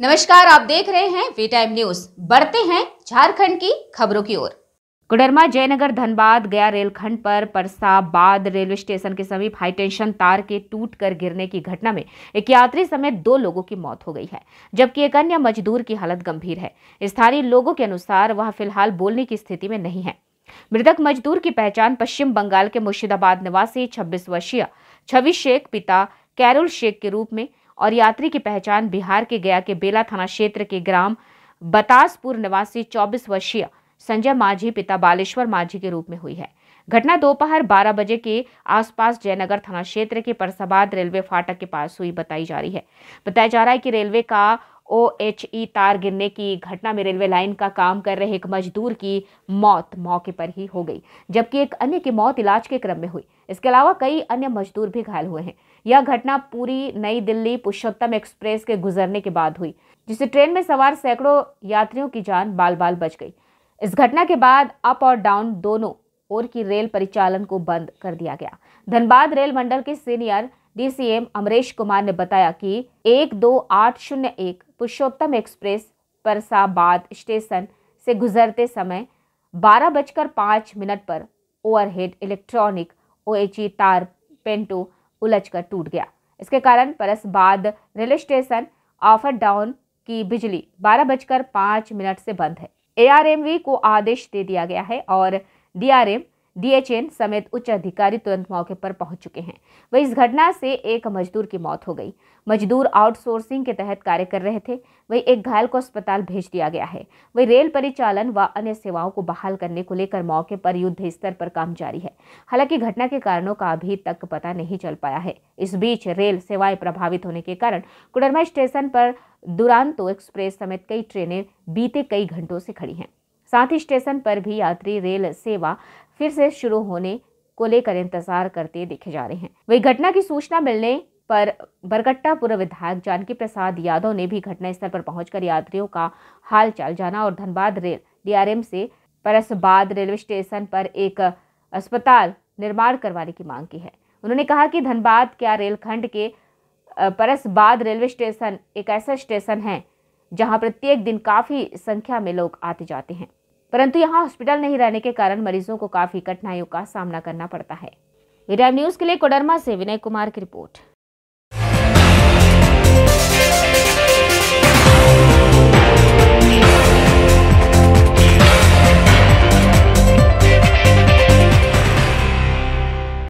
नमस्कार आप देख रहे हैं वी टाइम न्यूज बढ़ते हैं झारखंड की खबरों की ओर कोडरमा जयनगर धनबाद गया रेलखंड पर परसाबाद रेलवे स्टेशन के समीप हाईटेंशन तार के टूट कर गिरने की घटना में एक यात्री समेत दो लोगों की मौत हो गई है जबकि एक अन्य मजदूर की हालत गंभीर है स्थानीय लोगों के अनुसार वह फिलहाल बोलने की स्थिति में नहीं है मृतक मजदूर की पहचान पश्चिम बंगाल के मुर्शिदाबाद निवासी 26 वर्षीय छवि शेख पिता कैरुल शेख के रूप में और यात्री की पहचान बिहार के गया के बेला थाना क्षेत्र के ग्राम बतासपुर निवासी चौबीस वर्षीय संजय माझी पिता बालेश्वर माझी के रूप में हुई है घटना दोपहर 12 बजे के आसपास जयनगर थाना क्षेत्र के परसाबाद रेलवे फाटक के पास हुई बताई जा रही है बताया जा रहा है कि रेलवे का ओ एच ई तार गिरने की घटना में रेलवे लाइन का काम कर रहे एक मजदूर की मौत मौके पर ही हो गई जबकि एक अन्य की मौत इलाज के क्रम में हुई इसके अलावा कई अन्य मजदूर भी घायल हुए हैं यह घटना पूरी नई दिल्ली पुरुषोत्तम एक्सप्रेस के गुजरने के बाद हुई जिससे ट्रेन में सवार सैकड़ों यात्रियों की जान बाल बाल बच गई इस घटना के बाद अप और डाउन दोनों ओर की रेल परिचालन को बंद कर दिया गया धनबाद रेल मंडल के सीनियर डीसीएम अमरेश कुमार ने बताया कि एक दो आठ शून्य एक पुरुषोत्तम एक्सप्रेस परसाबाद स्टेशन से गुजरते समय बारह बजकर पाँच मिनट पर ओवरहेड इलेक्ट्रॉनिक ई तार पेंटो उलझकर टूट गया इसके कारण Parsabad railway station and down की बिजली बारह बजकर पाँच मिनट से बंद है एआरएमवी को आदेश दे दिया गया है और डीआरएम डीएचएन समेत उच्च अधिकारी तुरंत मौके पर पहुंच चुके हैं वहीं इस घटना से एक मजदूर की मौत हो गई मजदूर आउटसोर्सिंग के तहत कार्य कर रहे थे वहीं एक घायल को अस्पताल भेज दिया गया है वहीं रेल परिचालन व अन्य सेवाओं को बहाल करने को लेकर मौके पर युद्ध स्तर पर काम जारी है हालांकि घटना के कारणों का अभी तक पता नहीं चल पाया है इस बीच रेल सेवाएं प्रभावित होने के कारण कुडरमा स्टेशन पर दुरांतो एक्सप्रेस समेत कई ट्रेनें बीते कई घंटों से खड़ी हैं साथ ही स्टेशन पर भी यात्री रेल सेवा फिर से शुरू होने को लेकर इंतजार करते देखे जा रहे हैं वही घटना की सूचना मिलने पर बरगट्टा पूर्व विधायक जानकी प्रसाद यादव ने भी घटना स्थल पर पहुंचकर यात्रियों का हाल चाल जाना और धनबाद रेल डीआरएम से परसबाद रेलवे स्टेशन पर एक अस्पताल निर्माण करवाने की मांग की है उन्होंने कहा कि धनबाद क्या रेलखंड के परसबाद रेलवे स्टेशन एक ऐसा स्टेशन है जहां प्रत्येक दिन काफ़ी संख्या में लोग आते जाते हैं परंतु यहाँ हॉस्पिटल नहीं रहने के कारण मरीजों को काफी कठिनाइयों का सामना करना पड़ता है ई न्यूज के लिए कोडरमा से विनय कुमार की रिपोर्ट